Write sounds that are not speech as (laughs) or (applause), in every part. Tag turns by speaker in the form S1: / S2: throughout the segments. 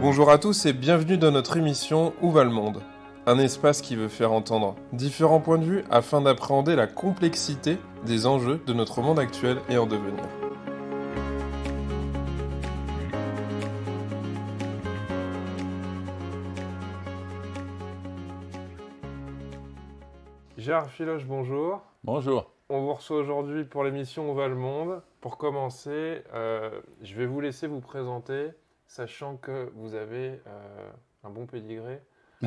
S1: Bonjour à tous et bienvenue dans notre émission Où va le monde Un espace qui veut faire entendre différents points de vue afin d'appréhender la complexité des enjeux de notre monde actuel et en devenir. Gérard Filoche, bonjour. Bonjour. On vous reçoit aujourd'hui pour l'émission Où va le monde. Pour commencer, euh, je vais vous laisser vous présenter sachant que vous avez euh, un bon pédigré,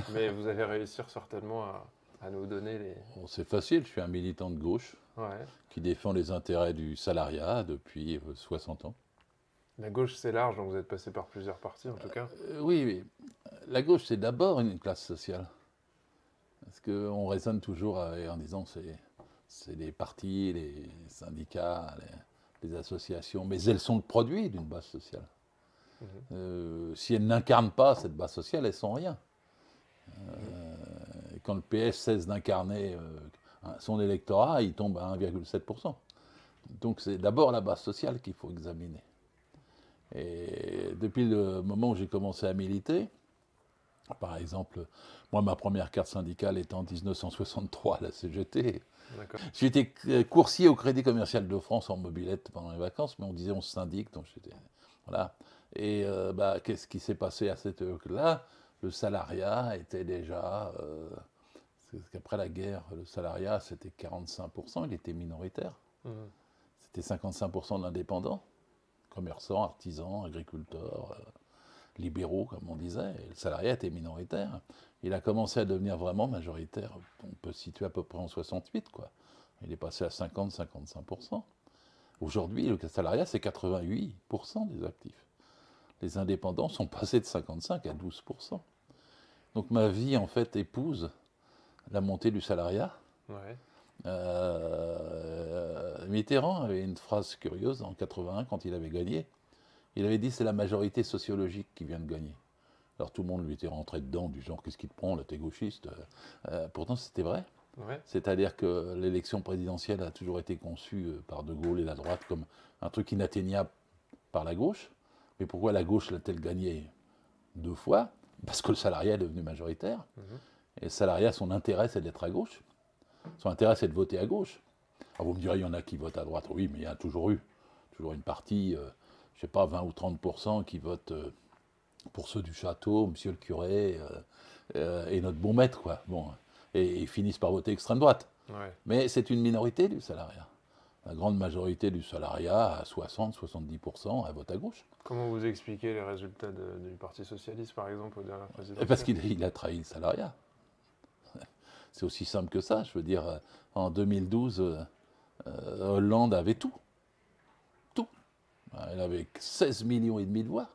S1: (laughs) mais vous allez réussir certainement à, nous donner les. c'est facile, je
S2: suis un militant de gauche qui défend les intérêts du salariat depuis 60 euh, ans.
S1: La gauche, c'est large, donc vous êtes passé par plusieurs partis en tout cas.
S2: Euh, oui, La gauche, c'est d'abord une classe sociale. Parce qu'on raisonne toujours en disant c'est, c'est les partis, les syndicats, les associations, mais elles sont le produit d'une base sociale. Euh, si elles n'incarnent pas cette base sociale, elles sont rien. Euh, quand le PS cesse d'incarner euh, son électorat, il tombe à 1,7%. Donc c'est d'abord la base sociale qu'il faut examiner. Et depuis le moment où j'ai commencé à militer, par exemple, moi, ma première carte syndicale est en 1963 la CGT. J'étais coursier au Crédit commercial de France en mobilette pendant les vacances, mais on disait on se syndique, donc j'étais. Voilà. Et euh, bah, qu'est-ce qui s'est passé à cette époque-là Le salariat était déjà. Euh, après la guerre, le salariat, c'était 45%, il était minoritaire. Mhm. C'était 55% d'indépendants, commerçants, artisans, agriculteurs, euh, libéraux, comme on disait. le salariat était minoritaire. Il a commencé à devenir vraiment majoritaire. On peut situer à peu près en 68, quoi. Il est passé à 50-55%. Aujourd'hui, le salariat, c'est 88% des actifs les indépendants sont passés de 55 à 12 Donc ma vie, en fait, épouse la montée du salariat. Euh, Mitterrand avait une phrase curieuse en 81 quand il avait gagné. Il avait dit c'est la majorité sociologique qui vient de gagner. Alors tout le monde lui était rentré dedans du genre qu'est-ce qui te prend là t'es gauchiste. Euh, pourtant c'était vrai. C'est-à-dire que l'élection présidentielle a toujours été conçue euh, par De Gaulle et la droite comme un truc inatteignable par la gauche. Mais pourquoi la gauche l'a-t-elle gagné deux fois Parce que le salariat est devenu majoritaire. Mhm. Et le salariat, son intérêt, c'est d'être à gauche. Son intérêt, c'est de voter à gauche. Alors vous me direz, il y en a qui votent à droite. Oui, mais il y a toujours eu, toujours une partie, euh, je ne sais pas, 20 ou 30 qui votent euh, pour ceux du château, monsieur le curé, euh, et notre bon maître, quoi. Bon, et ils finissent par voter extrême droite. Mais c'est une minorité du salariat la grande majorité du salariat à 60-70% à vote à gauche.
S1: Comment vous expliquez les résultats du Parti Socialiste, par exemple, au dernier président eh, Parce qu'il a
S2: trahi le salariat.
S1: (laughs) C'est
S2: aussi simple que ça. Je veux dire, en 2012, euh, euh, Hollande avait tout. Tout. Elle avait 16 millions et demi de voix.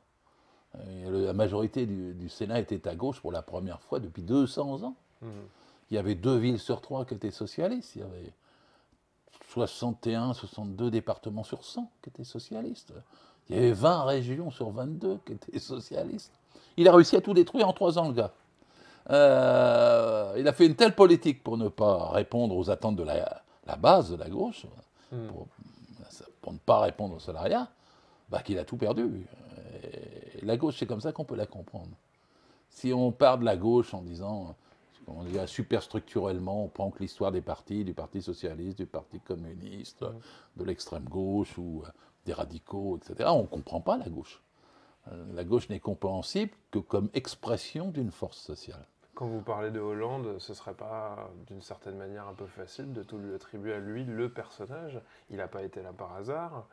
S2: la majorité du, Sénat était à gauche pour la première fois depuis 200 ans. Mmh. Il y avait deux villes sur trois qui étaient socialistes. Il y avait 61, 62 départements sur 100 qui étaient socialistes. Il y avait 20 régions sur 22 qui étaient socialistes. Il a réussi à tout détruire en trois ans, le gars. Euh, il a fait une telle politique pour ne pas répondre aux attentes de la, base, de la gauche, hmm. pour, ne pas répondre au salariat, bah, qu'il a tout perdu. la gauche, c'est comme ça qu'on peut la comprendre. Si on part de la gauche en disant on dit superstructurellement, on prend que l'histoire des partis, du Parti socialiste, du Parti communiste, de l'extrême gauche ou euh, des radicaux, etc. On ne comprend pas la gauche. Euh, la gauche n'est compréhensible que comme expression d'une force sociale.
S1: Quand vous parlez de Hollande, ce ne serait pas d'une certaine manière un peu facile de tout lui attribuer à lui le personnage Il n'a pas été là par hasard.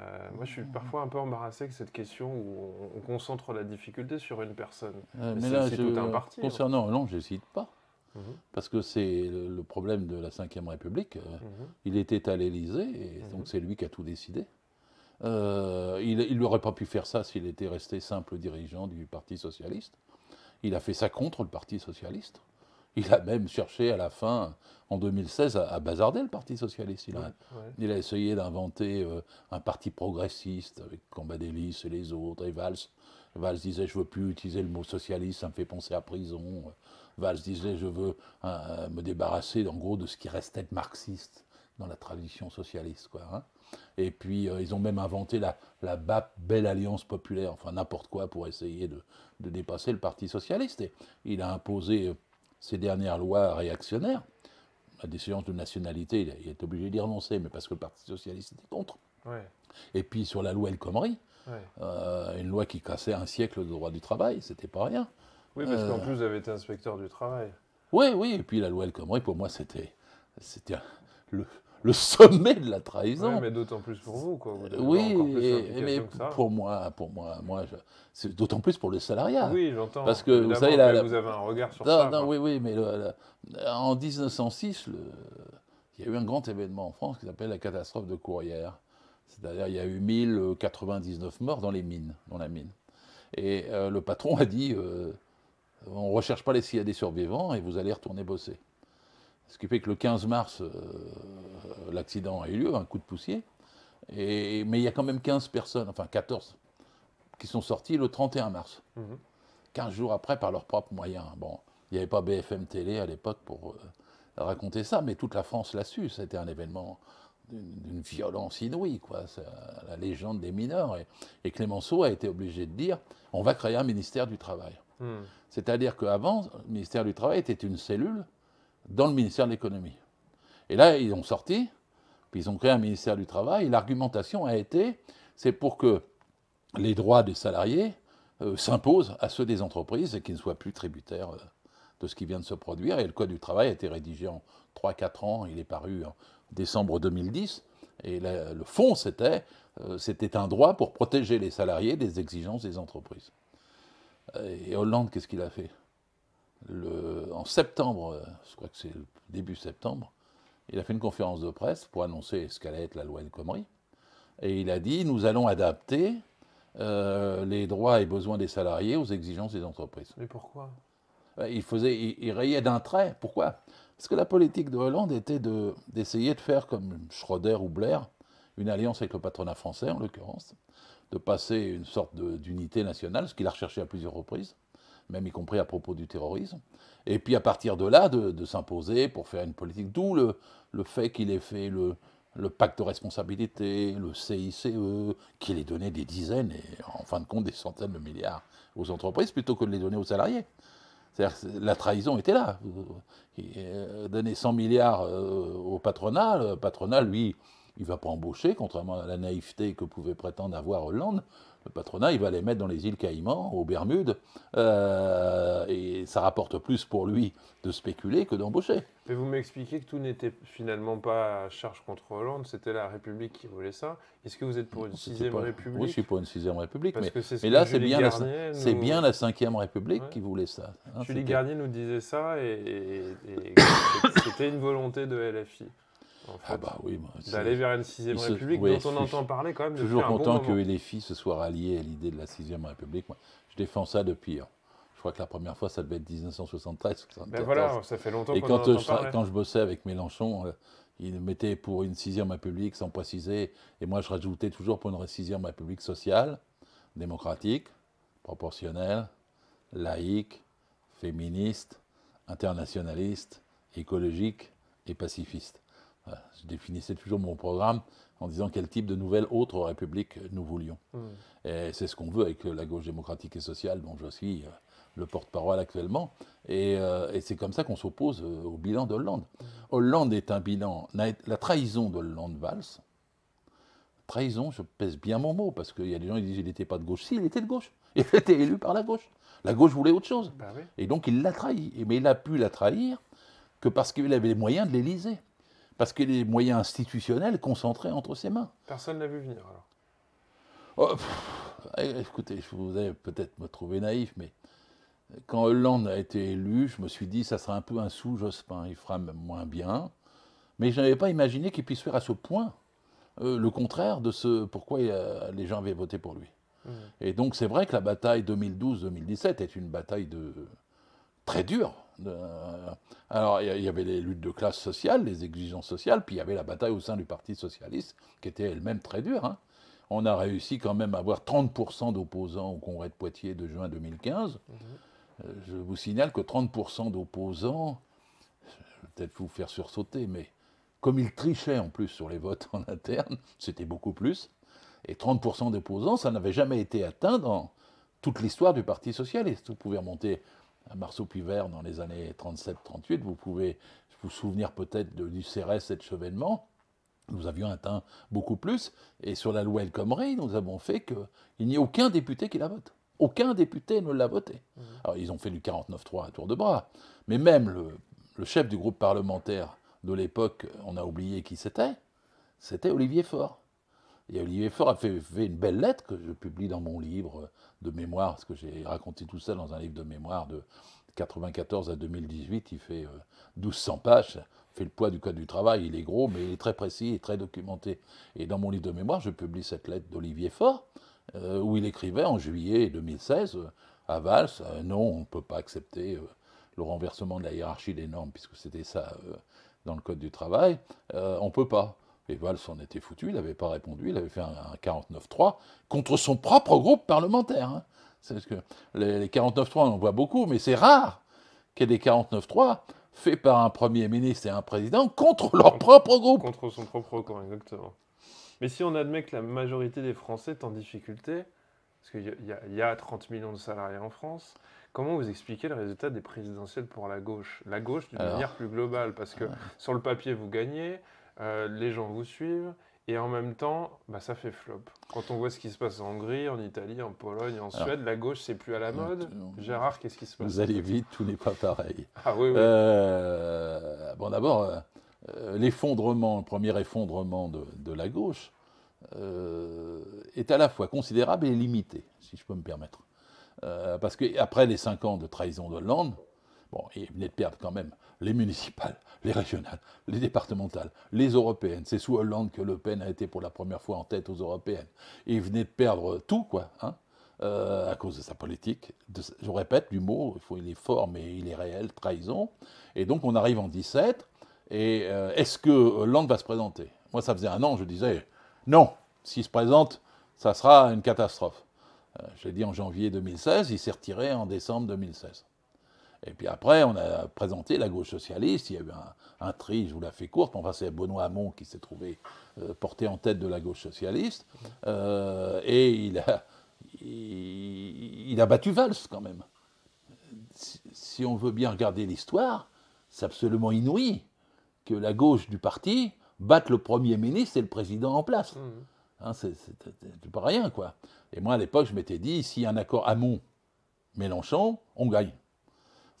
S1: Euh, moi, je suis parfois un peu embarrassé que cette question où on, concentre la difficulté sur une personne. mais, là, tout un parti, hein. concernant
S2: Hollande, je n'hésite pas. Mhm. Parce que c'est le problème de la Ve République. Euh, mhm. Il était à l'Élysée, et mhm. donc c'est lui qui a tout décidé. Euh, il n'aurait pas pu faire ça s'il était resté simple dirigeant du Parti Socialiste. Il a fait ça contre le Parti Socialiste. Il a même cherché à la fin, en 2016, à, bazarder le Parti socialiste. Il a, essayé d'inventer euh, un parti progressiste avec Cambadélis et les autres, et Valls. disait Je veux plus utiliser le mot socialiste, ça me fait penser à prison. Valls disait Je veux me débarrasser, en gros, de ce qui restait de marxiste dans la tradition socialiste. Quoi, hein. Et puis, euh, ils ont même inventé la, la Belle Alliance Populaire, enfin n'importe quoi pour essayer de, de, dépasser le Parti Socialiste. Et il a imposé euh, ces dernières lois réactionnaires, la des de nationalité, il est obligé d'y renoncer, mais parce que le Parti socialiste était contre. Et puis sur la loi El Khomri, euh, une loi qui cassait un siècle de droit du travail, c'était pas rien. Oui, parce qu'en euh, plus,
S1: vous avez été inspecteur du travail.
S2: Oui, oui, et puis la loi El Khomri, pour moi, c'était, c'était le, (laughs) le sommet de la trahison. mais
S1: d'autant plus pour vous, quoi. oui, mais pour
S2: moi, pour moi, moi, c'est d'autant plus pour les salariat. Oui, j'entends. Parce que vous vous avez un regard sur ça. Non, oui, oui, mais en 1906, le... il y a eu un grand événement en France qui s'appelle la catastrophe de Courrières. C'est-à-dire, il y a eu 1099 morts dans les mines, dans la mine. Et euh, le patron a dit, euh, on ne recherche pas les, des survivants et vous allez retourner bosser. Ce qui fait que le 15 mars, euh, l'accident a eu lieu, un coup de poussier. Et, mais il y a quand même 15 personnes, enfin 14, qui sont sorties le 31 mars. 15 mhm. jours après, par leurs propres moyens. Bon, il n'y avait pas BFM Télé à l'époque pour euh, raconter ça, mais toute la France l'a su. C'était un événement d'une violence inouïe, quoi. La légende des mineurs. Et, Clémenceau a été obligé de dire on va créer un ministère du Travail. Mhm. C'est-à-dire qu'avant, le ministère du Travail était une cellule dans le ministère de l'économie. Et là, ils ont sorti, puis ils ont créé un ministère du travail, l'argumentation a été, c'est pour que les droits des salariés euh, s'imposent à ceux des entreprises et qu'ils ne soient plus tributaires euh, de ce qui vient de se produire. Et le Code du travail a été rédigé en 3-4 ans, il est paru en décembre 2010. Et le fond, c'était, euh, c'était un droit pour protéger les salariés des exigences des entreprises. Et Hollande, qu'est-ce qu'il a fait le, en septembre, euh, je crois que c'est le début septembre, il a fait une conférence de presse pour annoncer ce qu'allait être la loi El Comrie. Et il a dit nous allons adapter euh, les droits et besoins des salariés aux exigences des entreprises. Mais pourquoi euh, il, faisait, il, rayait d'un trait. Pourquoi Parce que la politique de Hollande était d'essayer de, de, faire, comme Schroeder ou Blair, une alliance avec le patronat français, en l'occurrence, de passer une sorte d'unité nationale, ce qu'il a recherché à plusieurs reprises, même y compris à propos du terrorisme, et puis à partir de là, de, s'imposer pour faire une politique, d'où le, fait qu'il ait fait le, pacte de responsabilité, le CICE, qu'il ait donné des dizaines et en fin de compte des centaines de milliards aux entreprises plutôt que de les donner aux salariés. C'est-à-dire la trahison était là. Euh, donner 100 milliards euh, au patronat, le patronat, lui, il ne va pas embaucher, contrairement à la naïveté que pouvait prétendre avoir Hollande le patronat, il va les mettre dans les îles Caïmans, aux Bermudes, euh, et ça rapporte plus pour lui de spéculer que d'embaucher.
S1: Mais vous m'expliquez que tout n'était finalement pas charge contre Hollande, c'était la République qui voulait ça. Est-ce que vous êtes pour une sixième ème République Oui, je suis pour une sixième République, mais, là, c'est bien, la bien, la cinquième République qui voulait ça. Hein, Julie Garnier nous disait ça, et (coughs) c'était une volonté de LFI. Ah bah D'aller vers une sixième République dont on entend parler quand même. toujours content que
S2: les filles se soient ralliées à l'idée de la sixième République. je défends ça depuis. Hein. Je crois que la première fois, ça devait être 1973. Mais ben voilà, ça fait longtemps. Et quand, en je, quand je bossais avec Mélenchon, euh, il mettait pour une sixième République sans préciser. Et moi, je rajoutais toujours pour une sixième République sociale, démocratique, proportionnelle, laïque, féministe, internationaliste, écologique et pacifiste je définissais toujours mon programme en disant quel type de nouvelle autre République nous voulions. Hmm. Et c'est ce qu'on veut avec la gauche démocratique et sociale dont je suis euh, le porte-parole actuellement. Euh, et, c'est comme ça qu'on s'oppose euh, au bilan d'Hollande. Hmm. Hollande est un bilan. La trahison de Hollande-Valls, trahison, je pèse bien mon mot, parce qu'il y a des gens qui disent qu'il n'était pas de gauche. Si, il était de gauche. (laughs) Il était élu par la gauche. La gauche voulait autre chose. Bah et donc il l'a trahi. Mais il a pu la trahir que parce qu'il avait les moyens de l'Élysée parce que les moyens institutionnels concentrés entre ses mains.
S1: Personne n'a l'a vu venir alors.
S2: Oh, eh, écoutez, vous ai peut-être me trouver naïf, mais quand Hollande a été élu, je me suis dit ça sera un peu un sous Jospin, il fera moins bien. Mais je n'avais pas imaginé qu'il puisse faire à ce point euh, le contraire de ce pourquoi euh, les gens avaient voté pour lui. Mmh. Et donc c'est vrai que la bataille 2012-2017 est une bataille de très dure euh, alors, il y avait les luttes de classe sociale, les exigences sociales, puis il y avait la bataille au sein du Parti socialiste, qui était elle-même très dure. Hein. On a réussi quand même à avoir 30% d'opposants au congrès de Poitiers de juin 2015. Mhm. Euh, je vous signale que 30% d'opposants, peut-être vous faire sursauter, mais comme ils trichaient en plus sur les votes en interne, c'était beaucoup plus. Et 30% d'opposants, ça n'avait jamais été atteint dans toute l'histoire du Parti socialiste. Vous pouvez remonter Marceau-Pivert dans les années 37-38. Vous pouvez vous souvenir peut-être du CRS et de Chevènement. Nous avions atteint beaucoup plus. Et sur la loi El nous avons fait qu'il n'y ait aucun député qui la vote. Aucun député ne l'a voté. Mmh. Alors ils ont fait du 49-3 à tour de bras. Mais même le, chef du groupe parlementaire de l'époque, on a oublié qui c'était, c'était Olivier Faure. Et Olivier Faure a fait, une belle lettre que je publie dans mon livre de mémoire, parce que j'ai raconté tout ça dans un livre de mémoire de 94 à 2018, il fait 1200 euh, pages, fait le poids du Code du travail, il est gros, mais il est très précis et très documenté. Et dans mon livre de mémoire, je publie cette lettre d'Olivier Faure, euh, où il écrivait en juillet 2016 à Valls, non, on ne peut pas accepter euh, le renversement de la hiérarchie des normes, puisque c'était ça dans le Code du travail, on ne peut pas. Et Valls en était foutu, il n'avait pas répondu, il avait fait un, 49-3 contre son propre groupe parlementaire. Hein. les, 49-3, on en voit beaucoup, mais c'est rare qu'il y ait des 49-3 faits par un Premier ministre et un Président contre
S1: leur propre groupe. Contre son propre camp, exactement. Mais si on admet que la majorité des Français est en difficulté, parce qu'il y, a 30 millions de salariés en France, comment vous expliquez le résultat des présidentielles pour la gauche La gauche d'une manière plus globale, parce que sur le papier, vous gagnez, euh, les gens vous suivent, et en même temps, bah, ça fait flop. Quand on voit ce qui se passe en Hongrie, en Italie, en Pologne, en Suède, la gauche, c'est plus à la mode. Gérard, qu'est-ce qui se passe Vous allez
S2: vite, tout n'est pas pareil. Ah oui, euh, bon, d'abord, euh, l'effondrement, le premier effondrement de, la gauche est à la fois considérable et limité, si je peux me permettre. parce qu'après les cinq ans de trahison de Bon, il venait de perdre quand même les municipales, les régionales, les départementales, les européennes. C'est sous Hollande que Le Pen a été pour la première fois en tête aux européennes. il venait de perdre tout, quoi, hein, euh, à cause de sa politique. je répète, l'humour, il, faut, il est fort, mais il est réel, trahison. Et donc on arrive en 17, et euh, est-ce que Hollande va se présenter Moi, ça faisait un an, je disais, non, s'il se présente, ça sera une catastrophe. Euh, je l'ai dit en janvier 2016, il s'est retiré en décembre 2016. Et puis après, on a présenté la gauche socialiste, il y a eu un, tri, je vous la fais courte, enfin c'est Benoît Hamon qui s'est trouvé euh, porté en tête de la gauche socialiste, euh, et il a, battu Valls quand même. Si, on veut bien regarder l'histoire, c'est absolument inouï que la gauche du parti batte le Premier ministre et le président en place. Mmh. Hein, c'est pas rien, quoi. Et moi, à l'époque, je m'étais dit, si y a un accord Hamon-Mélenchon, on gagne.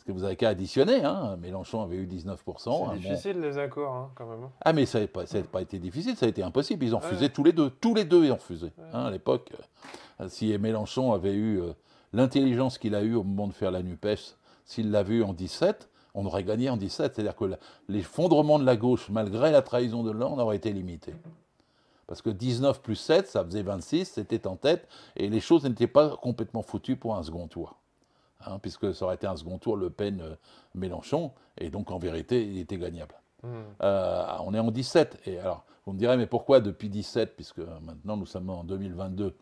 S2: Parce que vous n'avez qu'à additionner. Hein. Mélenchon avait eu 19%. C'est difficile
S1: les accords, hein, quand même. Hein.
S2: Ah, mais ça n'a pas, été difficile, ça a été impossible. Ils ont refusé tous les deux. Tous les deux, ils ont refusé. à l'époque, euh, si Mélenchon avait eu euh, l'intelligence qu'il a eue au moment de faire la NUPES, s'il l'avait vu en 17, on aurait gagné en 17. C'est-à-dire que l'effondrement de la gauche, malgré la trahison de l'ordre, aurait été limité. Parce que 19 plus 7, ça faisait 26, c'était en tête, et les choses n'étaient pas complètement foutues pour un second tour. Hein, puisque ça aurait été un second tour Le Pen-Mélenchon, euh, et donc en vérité, il était gagnable. Hmm. Euh, on est en 17, et alors vous me direz, mais pourquoi depuis 17, puisque maintenant nous sommes en 2022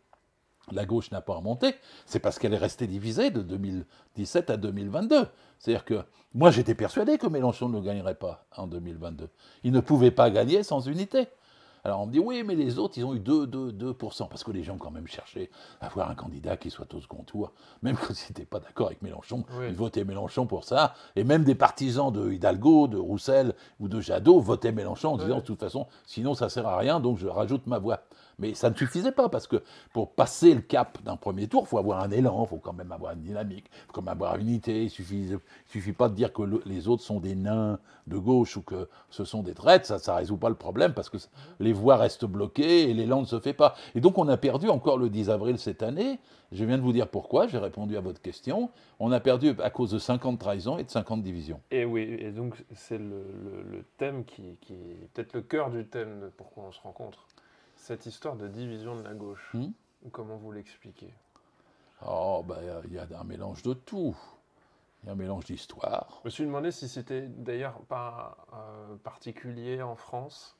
S2: la gauche n'a pas remonté, c'est parce qu'elle est restée divisée de 2017 à 2022. C'est-à-dire que moi j'étais persuadé que Mélenchon ne gagnerait pas en 2022. Il ne pouvait pas gagner sans unité. Alors on me dit oui, mais les autres, ils ont eu 2, 2, parce que les gens quand même cherchaient à avoir un candidat qui soit au second tour, même (laughs) quand ils n'étaient pas d'accord avec Mélenchon, ils votaient Mélenchon pour ça, et même des partisans de Hidalgo, de Roussel ou de Jadot votaient Mélenchon en disant de toute façon, sinon ça sert à rien, donc je rajoute ma voix. Mais ça ne suffisait pas, parce que pour passer le cap d'un premier tour, il faut avoir un élan, il faut quand même avoir une dynamique, il faut quand même avoir une unité. Il ne suffit, pas de dire que les autres sont des nains de gauche ou que ce sont des traites, ça ne résout pas le problème, parce que les voies restent bloquées et l'élan ne se fait pas. Et donc on a perdu encore le 10 avril cette année. Je viens de vous dire pourquoi, j'ai répondu à votre question. On a perdu à cause de 50 trahisons et de 50 divisions.
S1: Et oui, et donc c'est le, thème qui, qui est peut-être le cœur du thème de pourquoi on se rencontre. Cette histoire de division de la gauche, hmm comment vous l'expliquez oh, bah, il y a un mélange
S2: de tout. Il y a un mélange d'histoire.
S1: Je me suis demandé si c'était d'ailleurs pas euh, particulier en France.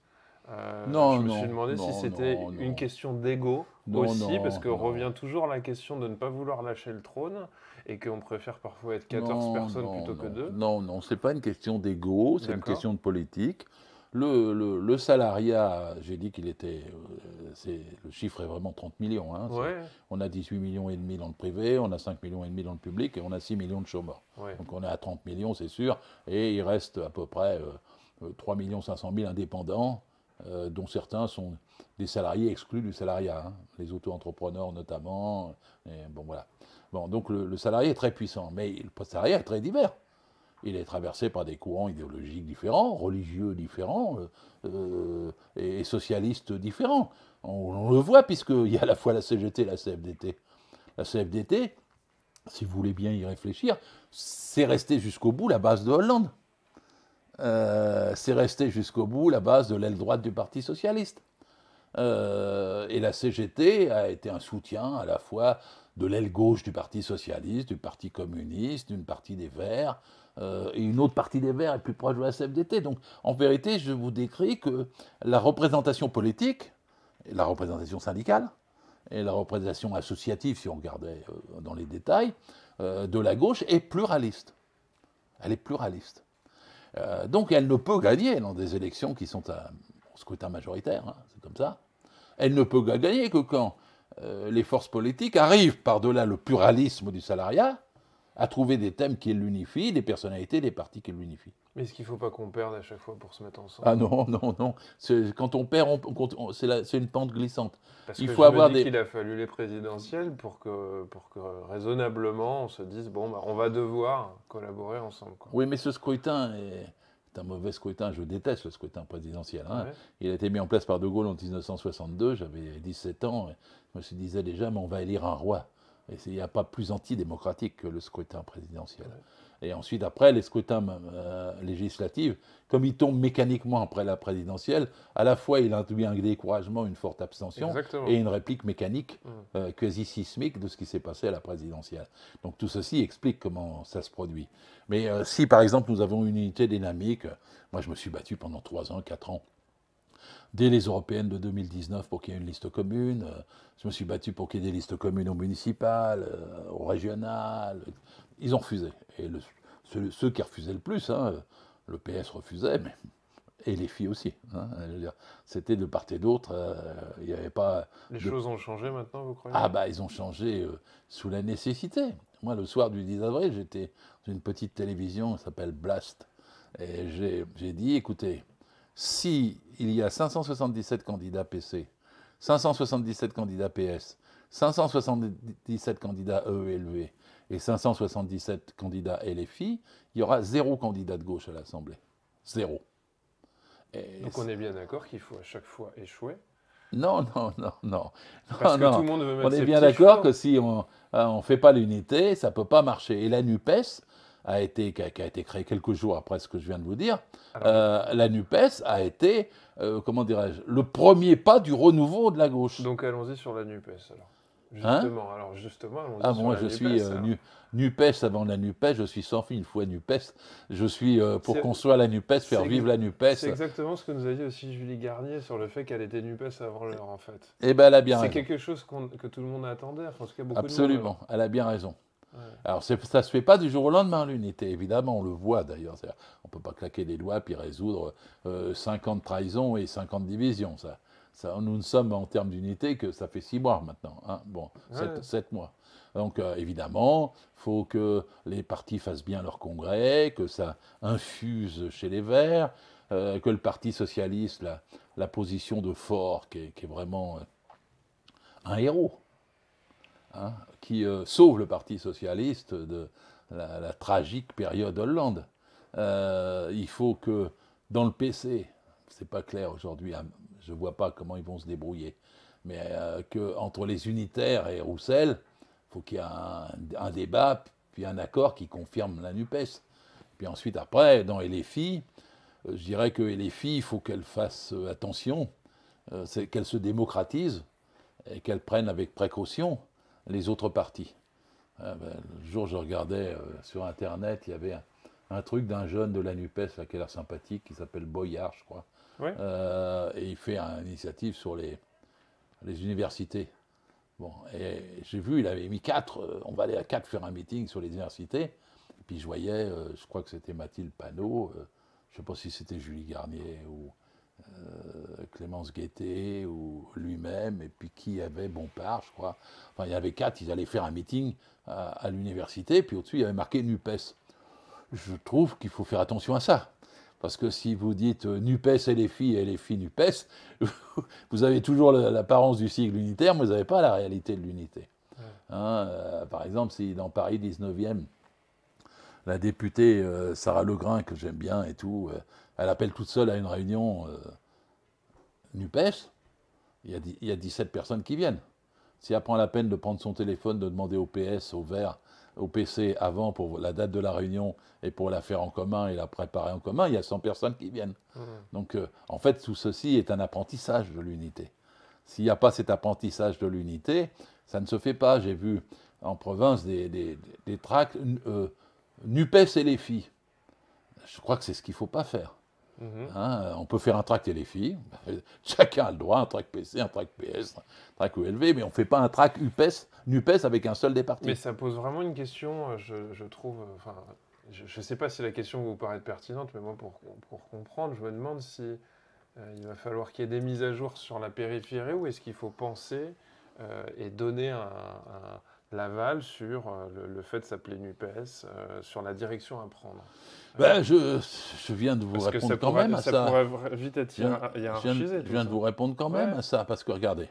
S1: Euh, non, je me suis demandé si c'était une question d'ego aussi, parce que revient toujours la question de ne pas vouloir lâcher le trône et qu'on préfère parfois être 14 personnes plutôt que deux.
S2: Non, non, c'est pas une question d'ego, c'est une question de politique. Le, salariat, j'ai dit qu'il était. Euh, le chiffre est vraiment 30 millions. Hein, on a 18 millions et demi dans le privé, on a 5 millions et demi dans le public et on a 6 millions de chômeurs. Donc on est à 30 millions, c'est sûr. Et il reste à peu près 3,5 euh, euh, millions d'indépendants, indépendants, dont certains sont des salariés exclus du salariat. Hein, les auto-entrepreneurs notamment. bon, voilà. Bon, donc le, le salarié est très puissant, mais le salariat est très divers. Il est traversé par des courants idéologiques différents, religieux différents euh, euh, et, socialistes différents. On, le voit puisqu'il y a à la fois la CGT et la CFDT. La CFDT, si vous voulez bien y réfléchir, c'est resté jusqu'au bout la base de Hollande. Euh, c'est resté jusqu'au bout la base de l'aile droite du Parti socialiste. et la CGT a été un soutien à la fois de l'aile gauche du Parti socialiste, du Parti communiste, d'une partie des Verts, euh, et une autre partie des Verts est plus proche de la CFDT. Donc en vérité, je vous décris que la représentation politique, la représentation syndicale, et la représentation associative, si on regardait euh, dans les détails, euh, de la gauche est pluraliste. Elle est pluraliste. donc elle ne peut gagner dans des élections qui sont à scrutin majoritaire, hein, c'est comme ça. Elle ne peut gagner que quand les forces politiques arrivent par-delà le pluralisme du salariat à trouver des thèmes qui l'unifient, des personnalités, des partis qui l'unifient.
S1: Mais est-ce qu'il ne faut pas qu'on perde à chaque fois pour se mettre ensemble Ah non, non,
S2: non. Quand on perd, on, c'est une pente glissante. Parce il que faut je avoir des... qu'il
S1: a fallu les présidentielles pour que, pour que raisonnablement on se dise bon, bah, on va devoir collaborer ensemble.
S2: Oui, mais ce scrutin est, un mauvais scrutin, je déteste le scrutin présidentiel. Hein. Il a été mis en place par De Gaulle en 1962, j'avais 17 ans, je me disais déjà, mais on va élire un roi. Et il n'y a pas plus antidémocratique que le scrutin présidentiel. Et ensuite, après, les scrutins euh, législatifs, comme ils tombent mécaniquement après la présidentielle, à la fois il induit un découragement, une forte abstention, et une réplique mécanique, euh, quasi sismique, de ce qui s'est passé à la présidentielle. Donc tout ceci explique comment ça se produit. Mais euh, si, par exemple, nous avons une unité dynamique, moi je me suis battu pendant 3 ans, 4 ans dès les européennes de 2019 pour qu'il y ait une liste commune. Euh, je me suis battu pour qu'il y ait des listes communes au municipal, euh, au régional Ils ont refusé. Et ceux, qui refusaient le plus, hein, le PS refusait, mais, et les filles aussi. Hein. C'était de part et d'autre. Euh, il n'y avait pas.
S1: Les choses ont changé maintenant, vous croyez Ah, bah,
S2: ils ont changé sous la nécessité. Moi, le soir du 10 avril, j'étais dans une petite télévision qui s'appelle Blast. Et j'ai dit écoutez, si il y a 577 candidats PC, 577 candidats PS, 577 candidats EELV et 577 candidats LFI, il y aura zéro candidat de gauche à l'Assemblée. Zéro.
S1: Donc on est bien d'accord qu'il faut à chaque fois échouer non, non,
S2: non, non. Parce que Tout le monde veut mettre on est bien d'accord que si on euh, ne fait pas l'unité, ça ne peut pas marcher. Et la NUPES, a été, qui a, été créé quelques jours après ce que je viens de vous dire, ah euh, la NUPES a été, euh, comment dirais-je, le premier pas du renouveau de la gauche. Donc
S1: allons-y sur la NUPES alors. Hein justement, alors justement, allons-y ah, sur moi, la je suis euh,
S2: NUPES avant la NUPES, je suis sans fin une fois NUPES. Je suis pour qu'on soit la NUPES, faire vivre la NUPES. C'est
S1: exactement ce que nous a dit aussi Julie Garnier sur le fait qu'elle était NUPES avant l'heure, en fait. Eh bien, elle a bien raison. C'est quelque chose que tout le monde attendait, en a beaucoup Absolument, de monde,
S2: hein. elle a bien raison. Alors ça ne se fait pas du jour au lendemain l'unité, évidemment, on le voit d'ailleurs. On ne peut pas claquer les lois puis résoudre 50 euh, trahisons et 50 divisions. Ça. nous ne sommes en termes d'unité que ça fait 6 mois maintenant, hein, bon, 7 mois. Donc euh, évidemment, il faut que les partis fassent bien leur congrès, que ça infuse chez les Verts, euh, que le Parti socialiste, la, position de fort qui est vraiment un héros. Hein, qui euh, sauve le Parti socialiste de la, tragique période Hollande. Euh, il faut que dans le PC, c'est pas clair aujourd'hui, hein, je vois pas comment ils vont se débrouiller, mais qu'entre euh, que entre les unitaires et Roussel, faut qu'il y ait un, débat, puis un accord qui confirme la NUPES. Puis ensuite, après, dans LFI, je dirais que LFI, il faut qu'elle fasse attention, qu'elle se démocratise et qu'elle prenne avec précaution les autres partis. Ah, ben, le jour, je regardais euh, sur Internet, il y avait un, truc d'un jeune de la NUPES là, qui a l'air sympathique, qui s'appelle Boyard, je crois. Euh, et il fait une initiative sur les, les universités. Bon, et j'ai vu, il avait mis quatre, euh, on va aller à quatre faire un meeting sur les universités. Et puis je voyais, je crois que c'était Mathilde Panot, je ne sais pas si c'était Julie Garnier ou euh, Clémence Guettet ou lui-même, et puis qui avait Bompard, je crois. Enfin, il y avait quatre, ils allaient faire un meeting à, l'université, puis au-dessus, il y avait marqué NUPES. Je trouve qu'il faut faire attention à ça. Parce que si vous dites euh, NUPES et les filles et les filles NUPES, (laughs) vous avez toujours l'apparence du cycle unitaire, mais vous n'avez pas la réalité de l'unité. Hein, euh, par exemple, si dans Paris 19e, la députée Sarah Legrain, que j'aime bien et tout, elle appelle toute seule à une réunion euh, NUPES. Il y, a, 17 personnes qui viennent. Si elle prend la peine de prendre son téléphone, de demander au PS, au vert, au PC avant pour la date de la réunion et pour la faire en commun et la préparer en commun, il y a 100 personnes qui viennent. Mmh. Donc euh, en fait, tout ceci est un apprentissage de l'unité. S'il n'y a pas cet apprentissage de l'unité, ça ne se fait pas. J'ai vu en province des, tracts euh, NUPES et les filles. Je crois que c'est ce qu'il ne faut pas faire. Mhm. Hein, on peut faire un track et les filles. (laughs) Chacun a le droit, un track PC, un track PS, un track ULV, mais on ne fait pas un track UPS, NUPES avec un seul département. Mais ça
S1: pose vraiment une question, euh, je, trouve. Euh, enfin, je ne sais pas si la question vous paraît pertinente, mais moi, pour, comprendre, je me demande si euh, il va falloir qu'il y ait des mises à jour sur la périphérie ou est-ce qu'il faut penser et donner un Laval sur euh, le, fait de s'appeler NUPES, euh, sur la direction à prendre ben, je,
S2: je, viens de vous répondre quand même à ça. Ça pourrait vite être je, Je, viens, de vous répondre quand même à ça, parce que regardez,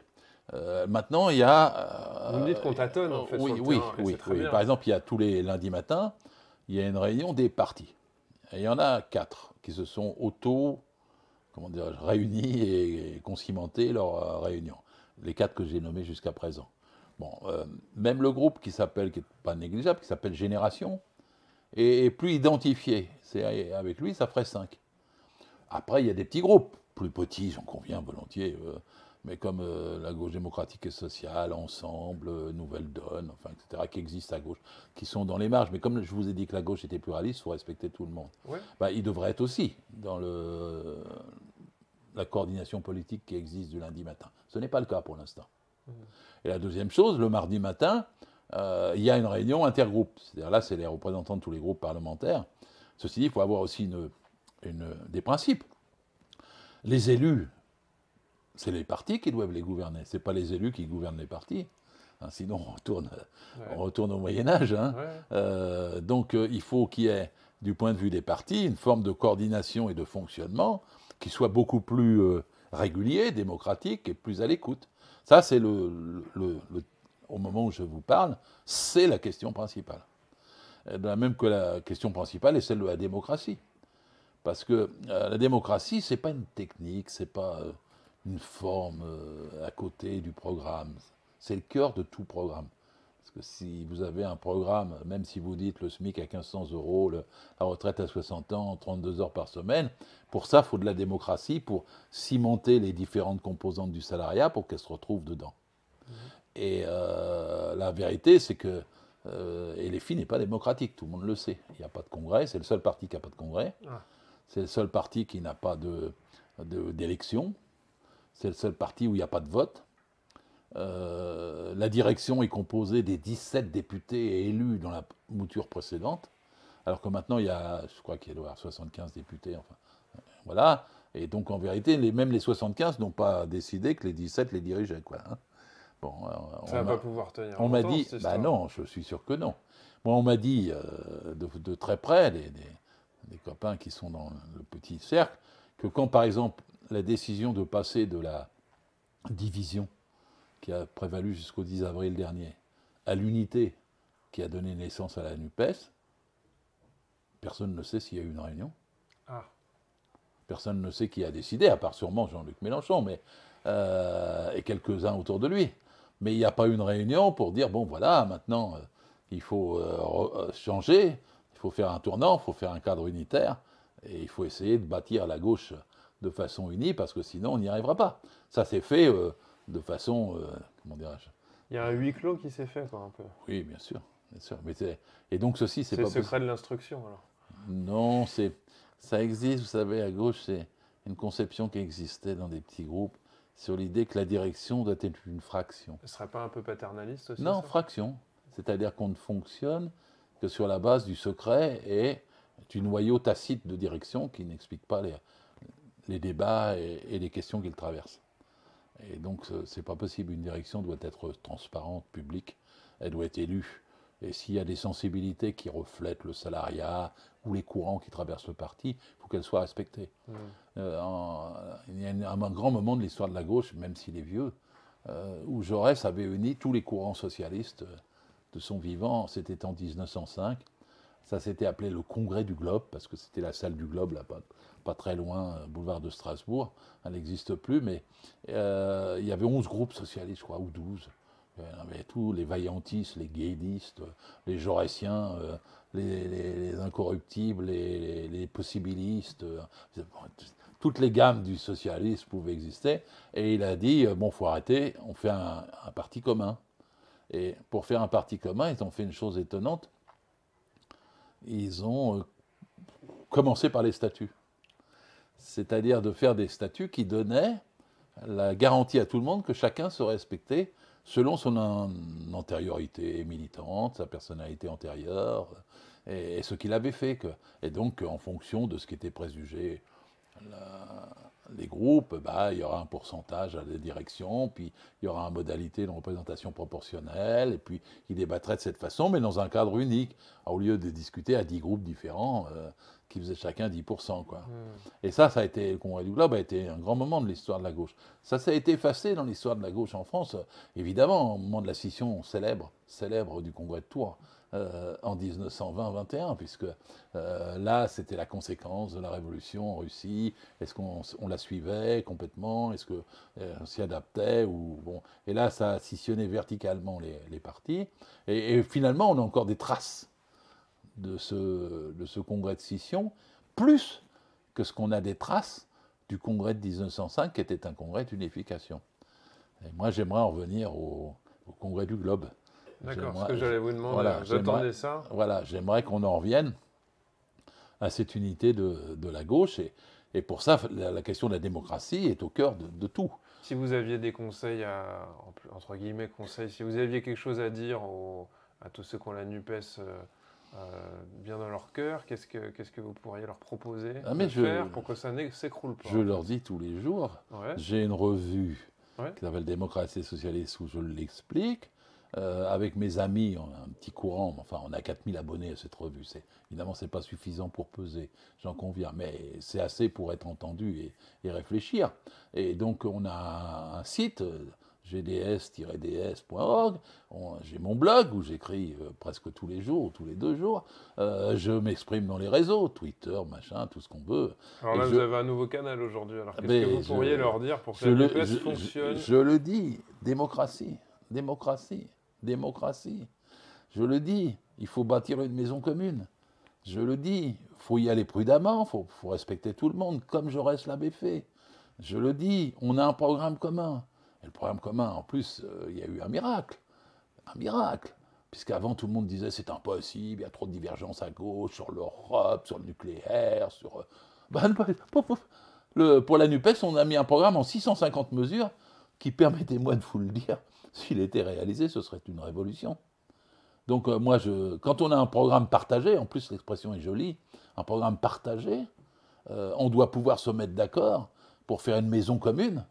S2: euh, maintenant il y a... vous me dites qu'on tâtonne en fait. Oui, oui, oui. Par exemple, il y a tous les lundis matins, il y a une réunion des partis. Et il y en a quatre qui se sont auto comment réunis et, et leur réunion. Les quatre que j'ai nommés jusqu'à présent. Bon, euh, même le groupe qui s'appelle, qui n'est pas négligeable, qui s'appelle Génération, est, plus identifié. C'est, avec lui, ça ferait 5. Après, il y a des petits groupes, plus petits, j'en conviens volontiers, euh, mais comme euh, la gauche démocratique et sociale, Ensemble, Nouvelle Donne, enfin, etc., qui existent à gauche, qui sont dans les marges. Mais comme je vous ai dit que la gauche était pluraliste, il faut respecter tout le monde. Bah, il devrait être aussi dans la coordination politique qui existe du lundi matin. Ce n'est pas le cas pour l'instant. Et la deuxième chose, le mardi matin, euh, il y a une réunion intergroupe. C'est-à-dire là, c'est les représentants de tous les groupes parlementaires. Ceci dit, il faut avoir aussi des principes. Les élus, c'est les partis qui doivent les gouverner. Ce n'est pas les élus qui gouvernent les partis. Hein, sinon, on retourne, au Moyen-Âge. Hein. Euh, donc, euh, il faut qu'il y ait, du point de vue des partis, une forme de coordination et de fonctionnement qui soit beaucoup plus régulier, démocratique et plus à l'écoute. Ça, c'est le, au moment où je vous parle, c'est la question principale. De eh la même que la question principale est celle de la démocratie. Parce que euh, la démocratie, ce n'est pas une technique, ce n'est pas euh, une forme euh, à côté du programme. C'est le cœur de tout programme. Parce que si vous avez un programme, même si vous dites le SMIC à 1500 euros, la retraite à 60 ans, 32 heures par semaine, pour ça, il faut de la démocratie pour cimenter les différentes composantes du salariat pour qu'elles se retrouvent dedans. Mmh. Et euh, la vérité, c'est que euh, et les filles n'est pas démocratique, tout le monde le sait. Il n'y a pas de congrès, c'est le seul parti qui n'a pas de congrès. Ah. C'est le seul parti qui n'a pas De, d'élection. c'est le seul parti où il n'y a pas de vote. Euh, la direction est composée des 17 députés élus dans la mouture précédente, alors que maintenant il y a, je crois qu'il y a 75 députés, enfin, euh, voilà. Et donc en vérité, les, même les 75 n'ont pas décidé que les 17 les dirigeaient, quoi. Hein. Bon, euh, va pas pouvoir tenir. On m'a dit, bah non, je suis sûr que non. Moi, on m'a dit de, de, très près, des, copains qui sont dans le petit cercle, que quand par exemple la décision de passer de la division qui a prévalu jusqu'au 10 avril dernier, à l'unité qui a donné naissance à la NUPES, personne ne sait s'il y a eu une réunion. Ah. Personne ne sait qui a décidé, à part sûrement Jean-Luc Mélenchon, mais, euh, et quelques-uns autour de lui. Mais il n'y a pas eu une réunion pour dire, bon voilà, maintenant, euh, il faut euh, changer, il faut faire un tournant, il faut faire un cadre unitaire, et il faut essayer de bâtir la gauche de façon unie, parce que sinon on n'y arrivera pas. Ça s'est fait de façon, euh,
S1: comment dirais-je Il y a un huis clos qui s'est fait, quoi, un peu.
S2: Oui, bien sûr, bien sûr. et donc ceci, c'est pas. C'est le secret
S1: de l'instruction, alors.
S2: Non, c'est ça existe. Vous savez, à gauche, c'est une conception qui existait dans des petits groupes sur l'idée que la direction doit être une fraction.
S1: Ce serait pas un peu paternaliste aussi Non,
S2: fraction. C'est-à-dire qu'on ne fonctionne que sur la base du secret et du noyau tacite de direction qui n'explique pas les, les débats et, et les questions qu'il traverse. Et donc, c'est pas possible. Une direction doit être transparente, publique. Elle doit être élue. Et s'il y a des sensibilités qui reflètent le salariat ou les courants qui traversent le parti, il faut qu'elles soient respectées. Mmh. Euh, il y a un, grand moment de l'histoire de la gauche, même s'il est vieux, euh, où Jaurès avait uni tous les courants socialistes euh, de son vivant. C'était en 1905. Ça s'était appelé le Congrès du Globe, parce que c'était la salle du Globe, là, pas, pas très loin, euh, boulevard de Strasbourg. Elle n'existe plus, mais euh, il y avait 11 groupes socialistes, je crois, ou 12. Il y avait tous les vaillantistes, les gaédistes, les jaurétiens, euh, les, incorruptibles, les, possibilistes. toutes les gammes du socialisme pouvaient exister. Et il a dit bon, faut arrêter, on fait un, un parti commun. Et pour faire un parti commun, ils ont fait une chose étonnante ils ont euh, commencé par les statuts. C'est-à-dire de faire des statuts qui donnaient la garantie à tout le monde que chacun se respectait selon son antériorité militante, sa personnalité antérieure, et, ce qu'il avait fait. et donc en fonction de ce qui était préjugé les groupes, bah, il y aura un pourcentage à la direction, puis il y aura une modalité de représentation proportionnelle, et puis ils débattraient de cette façon, mais dans un cadre unique, au lieu de discuter à 10 groupes différents. Euh, qui faisait chacun 10%. Quoi. Hmm. Et ça, ça a été, le congrès du Globe a été un grand moment de l'histoire de la gauche. Ça, ça a été effacé dans l'histoire de la gauche en France, évidemment, au moment de la scission célèbre, célèbre du congrès de Tours. Euh, en 1920-21, puisque euh, là, c'était la conséquence de la révolution en Russie. Est-ce qu'on la suivait complètement Est-ce qu'on euh, s'y adaptait ou, bon. Et là, ça a scissionné verticalement les, partis. et, finalement, on a encore des traces de ce, congrès de scission, plus que ce qu'on a des traces du congrès de 1905, qui était un congrès d'unification. Et moi, j'aimerais en revenir au, congrès du Globe. D'accord, ce que j'allais vous demander, voilà, j'attendais ça. Voilà, j'aimerais qu'on en revienne à cette unité de, la gauche. Et, pour ça, la, question de la démocratie est au cœur de, tout.
S1: Si vous aviez des conseils, entre guillemets, conseils, si vous aviez quelque chose à dire à tous ceux qui ont la NUPES. Euh, euh, bien dans leur cœur, qu'est-ce que, qu'est-ce que vous pourriez leur proposer ah, de faire pour que ça ne s'écroule pas Je
S2: leur dis tous les jours, j'ai une revue qui s'appelle Démocratie socialiste où je l'explique. Euh, avec mes amis, on a un petit courant, enfin on a 4000 abonnés à cette revue. C'est, évidemment, ce n'est pas suffisant pour peser, j'en conviens, mais c'est assez pour être entendu et, et réfléchir. Et donc on a un site euh, gds-ds.org. J'ai mon blog où j'écris euh, presque tous les jours tous les deux jours. Euh, je m'exprime dans les réseaux, Twitter, machin, tout ce qu'on veut. Alors là, vous avez
S1: un nouveau canal aujourd'hui. Alors qu'est-ce ben, que vous pourriez leur dire pour que le, fonctionne je, le
S2: dis, démocratie, démocratie, démocratie. Je le dis, il faut bâtir une maison commune. Je le dis, il faut y aller prudemment, faut, faut respecter tout le monde, comme Jaurès l'avait fait. Je le dis, on a un programme commun. Et le programme commun, en plus, euh, il y a eu un miracle. Un miracle. Puisqu'avant, tout le monde disait c'est impossible, il y a trop de divergences à gauche sur l'Europe, sur le nucléaire, sur. Euh, (laughs) bah, le, pour la NUPES, on a mis un programme en 650 mesures qui, (laughs) permettez-moi de vous le dire, s'il était réalisé, ce serait une révolution. Donc, euh, moi, je, quand on a un programme partagé, en plus l'expression est jolie, un programme partagé, on doit pouvoir se mettre d'accord pour faire une maison commune.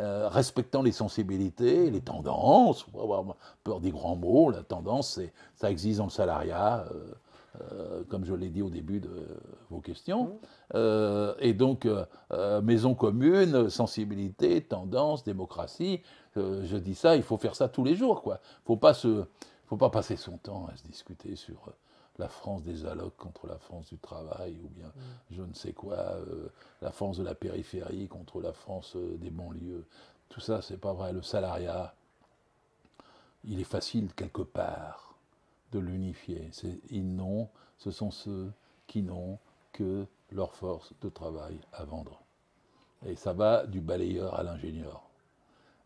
S2: Euh, respectant les sensibilités, les tendances, pas avoir peur des grands mots, la tendance, ça existe dans le salariat, euh, euh, comme je l'ai dit au début de vos questions. Mmh. et donc, maison commune, sensibilité, tendance, démocratie, je dis ça, il faut faire ça tous les jours, quoi. Faut faut pas passer son temps à se discuter sur la France des allocs contre la France du travail, ou bien mm. je ne sais quoi, euh, la France de la périphérie contre la France euh, des banlieues. Tout ça, c'est pas vrai. Le salariat, il est facile quelque part de l'unifier. Ils ce sont ceux qui n'ont que leur force de travail à vendre. Et ça va du balayeur à l'ingénieur.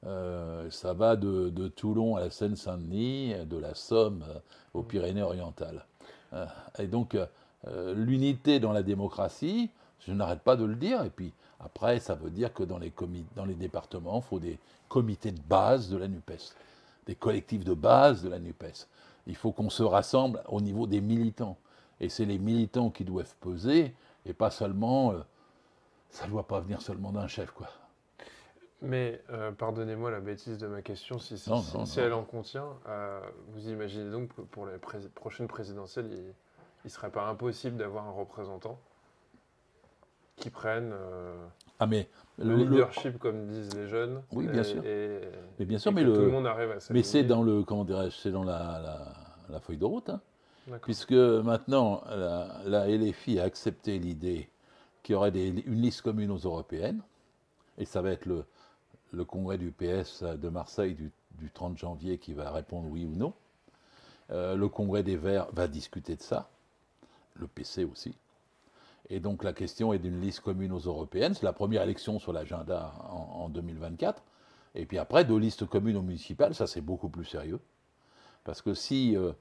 S2: Euh, ça va de, de, Toulon à la Seine-Saint-Denis, de la Somme aux mm. Pyrénées-Orientales. Euh, et donc, euh, euh, l'unité dans la démocratie, je n'arrête pas de le dire, et puis après, ça veut dire que dans les, dans les départements, il faut des comités de base de la NUPES, des collectifs de base de la NUPES. Il faut qu'on se rassemble au niveau des militants. Et c'est les militants qui doivent peser, et pas seulement... ça ne doit pas venir seulement d'un chef, quoi.
S1: Mais euh, pardonnez-moi la bêtise de ma question, si, elle en contient, euh, vous imaginez donc que pour les prochaines présidentielles, il ne serait pas impossible d'avoir un représentant qui prenne euh,
S2: ah, le, leadership,
S1: comme disent les jeunes. Oui, bien sûr. mais bien sûr, mais le... tout le monde arrive à ça. Mais c'est
S2: dans le comment dans la, feuille de route, hein. puisque maintenant la, LFI a accepté l'idée qu'il y aurait une liste commune aux européennes, et ça va être le le congrès du PS de Marseille du, 30 janvier qui va répondre oui ou non. Euh, le congrès des Verts va discuter de ça. Le PC aussi. Et donc la question est d'une liste commune aux européennes. C'est la première élection sur l'agenda en, 2024. Et puis après, de listes communes aux municipales, ça c'est beaucoup plus sérieux. Parce que si euh,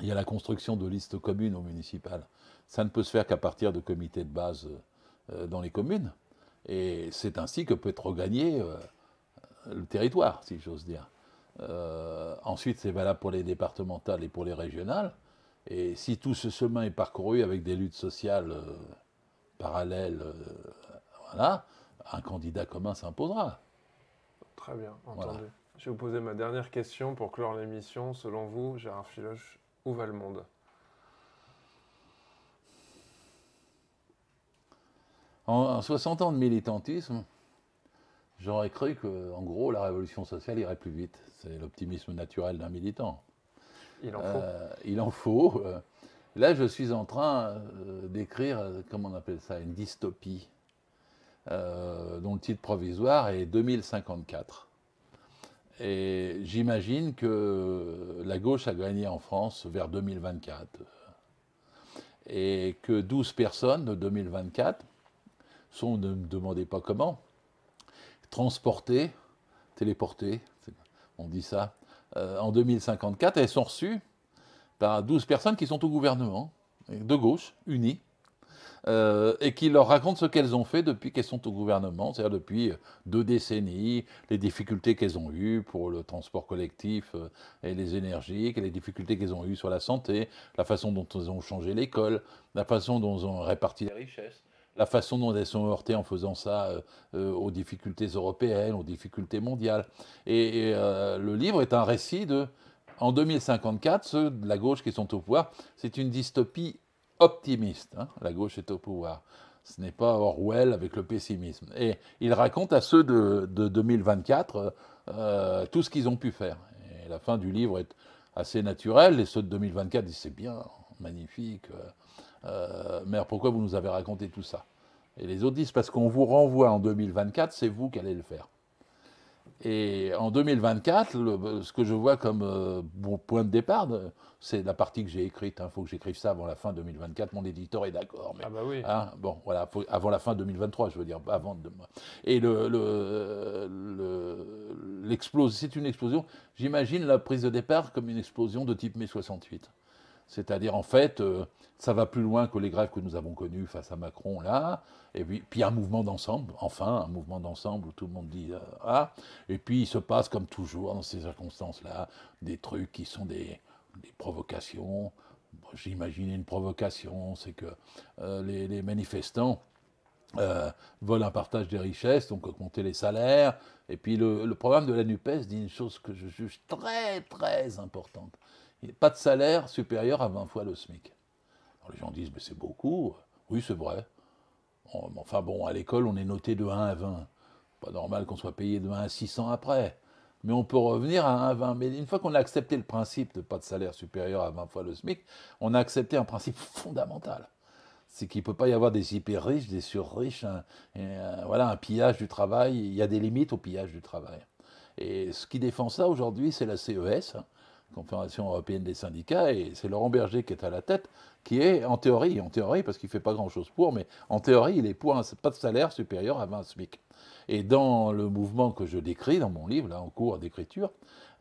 S2: il y a la construction de listes communes aux municipales, ça ne peut se faire qu'à partir de comités de base euh, dans les communes. Et c'est ainsi que peut être gagné euh, le territoire, si j'ose dire. Euh, ensuite, c'est valable pour les départementales et pour les régionales. Et si tout ce chemin est parcouru avec des luttes sociales euh, parallèles, voilà, un candidat commun s'imposera.
S1: Très bien, entendu. Je vais vous poser ma dernière question pour clore l'émission. Selon vous, Gérard Filoche, où va le monde
S2: En, 60 ans de militantisme, j'aurais cru que, en gros, la révolution sociale irait plus vite. C'est l'optimisme naturel d'un militant.
S1: Il en faut. Euh,
S2: il en faut. Euh. Là, je suis en train euh, d'écrire, comment on appelle ça, une dystopie, dont le titre provisoire est 2054. Et j'imagine que la gauche a gagné en France vers 2024. Et que 12 personnes de 2024 ne me demandez pas comment, transportées, téléportées, on dit ça, euh, en 2054. Elles sont reçues par 12 personnes qui sont au gouvernement, de gauche, unies, euh, et qui leur racontent ce qu'elles ont fait depuis qu'elles sont au gouvernement, c'est-à-dire depuis euh, deux décennies, les difficultés qu'elles ont eues pour le transport collectif et les énergies, les difficultés qu'elles ont eues sur la santé, la façon dont elles ont changé l'école, la façon dont elles ont réparti les richesses, la façon dont elles sont heurtées en faisant ça euh, euh, aux difficultés européennes, aux difficultés mondiales. Et, euh, le livre est un récit de, en 2054, ceux de la gauche qui sont au pouvoir, c'est une dystopie optimiste. Hein. la gauche est au pouvoir. Ce n'est pas Orwell avec le pessimisme. Et il raconte à ceux de, 2024 tout ce qu'ils ont pu faire. Et la fin du livre est assez naturelle. Et ceux de 2024 disent c'est bien, magnifique euh, pourquoi vous nous avez raconté tout ça Et les autres disent Parce qu'on vous renvoie en 2024, c'est vous qui allez le faire. Et en 2024, ce que je vois comme euh, point de départ, euh, c'est la partie que j'ai écrite. Il hein, faut que j'écrive ça avant la fin 2024. Mon éditeur est d'accord. Ah bah oui. Hein, bon, voilà, avant la fin 2023, je veux dire, avant de Et le, c'est une explosion. J'imagine la prise de départ comme une explosion de type mai 68. C'est-à-dire, en fait, euh, ça va plus loin que les grèves que nous avons connues face à Macron, là. Et puis, puis un mouvement d'ensemble, enfin, un mouvement d'ensemble où tout le monde dit euh, Ah. Et puis, il se passe, comme toujours, dans ces circonstances-là, des trucs qui sont des, provocations. J'imagine une provocation, c'est que euh, les, manifestants. veulent un partage des richesses, donc augmenter les salaires. Et puis le, le programme de la NUPES dit une chose que je juge très très importante pas de salaire supérieur à 20 fois le SMIC. les gens disent, mais c'est beaucoup. Oui, c'est vrai. Oh, enfin bon, à l'école, on est noté de 1 à 20. Pas normal qu'on soit payé de 1 à 600 après. Mais on peut revenir à 1 à 20. Mais une fois qu'on a accepté le principe de pas de salaire supérieur à 20 fois le SMIC, on a accepté un principe fondamental c'est qu'il ne peut pas y avoir des hyper riches, des surriches, riches. voilà, un pillage du travail. Il y a des limites au pillage du travail. Et ce qui défend ça aujourd'hui, c'est la CES, Confédération européenne des syndicats, et c'est Laurent Berger qui est à la tête, qui est en théorie, en théorie parce qu'il ne fait pas grand-chose pour, mais en théorie, il est pas de salaire supérieur à 20 SMIC. Et dans le mouvement que je décris dans mon livre, là en cours d'écriture,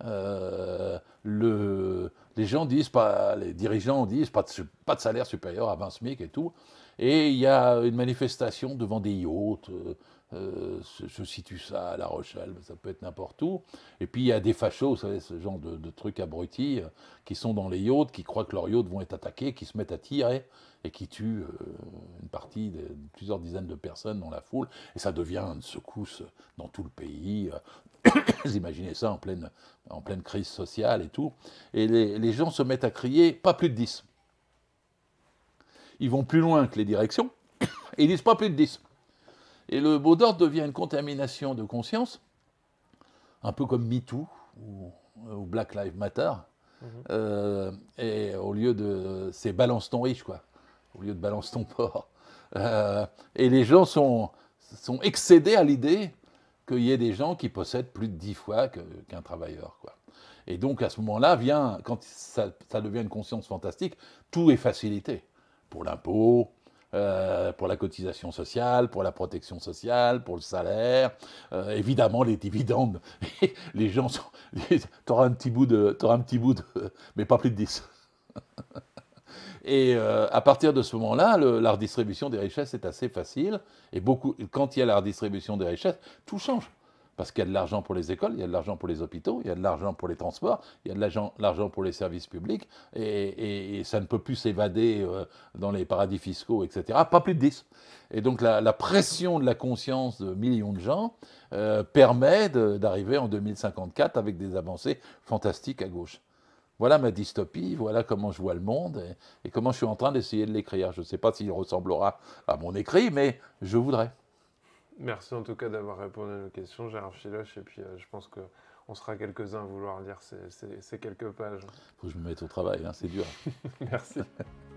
S2: euh, le, les gens disent, pas, les dirigeants disent pas de, pas de salaire supérieur à 20 SMIC et tout. Et il y a une manifestation devant des yachts. Euh, je, euh, situe ça à La Rochelle, mais ça peut être n'importe où. Et puis il y a des fachos, ce genre de, trucs abrutis, euh, qui sont dans les yachts, qui croient que leurs yachts vont être attaqués, qui se mettent à tirer et qui tuent une partie de plusieurs dizaines de personnes dans la foule. Et ça devient une secousse dans tout le pays. (coughs) Vous imaginez ça en pleine, en pleine crise sociale et tout. Et les, gens se mettent à crier pas plus de 10. Ils vont plus loin que les directions (coughs) ils disent pas plus de 10. Et le mot d'ordre devient une contamination de conscience, un peu comme MeToo ou, Black Lives Matter. Mhm. Euh, et au lieu de. C'est balance ton riche, quoi. Au lieu de balance ton (laughs) porc. Euh, et les gens sont, sont excédés à l'idée qu'il y ait des gens qui possèdent plus de 10 fois qu'un travailleur. Quoi. Et donc à ce moment-là, vient, quand ça, devient une conscience fantastique, tout est facilité. Pour l'impôt, euh, pour la cotisation sociale, pour la protection sociale, pour le salaire, euh, évidemment les dividendes. (laughs) les gens sont. (laughs) T'auras un petit bout de. Auras un petit bout de. Mais pas plus de 10. (laughs) Et euh, à partir de ce moment-là, la redistribution des richesses est assez facile. Et beaucoup, quand il y a la redistribution des richesses, tout change. Parce qu'il y a de l'argent pour les écoles, il y a de l'argent pour les hôpitaux, il y a de l'argent pour les transports, il y a de l'argent pour les services publics, et, ça ne peut plus s'évader euh, dans les paradis fiscaux, etc. Pas plus de 10. Et donc la, pression de la conscience de millions de gens euh, permet d'arriver en 2054 avec des avancées fantastiques à gauche. Voilà ma dystopie, voilà comment je vois le monde et, comment je suis en train d'essayer de l'écrire. Je ne sais pas s'il ressemblera à mon écrit, mais je voudrais.
S1: Merci en tout cas d'avoir répondu à nos questions, Gérard Filoche, et puis euh, je pense qu'on sera quelques-uns à vouloir lire ces, quelques pages. Il
S2: faut que je me mette au travail, hein, c'est dur. (laughs) Merci. (laughs)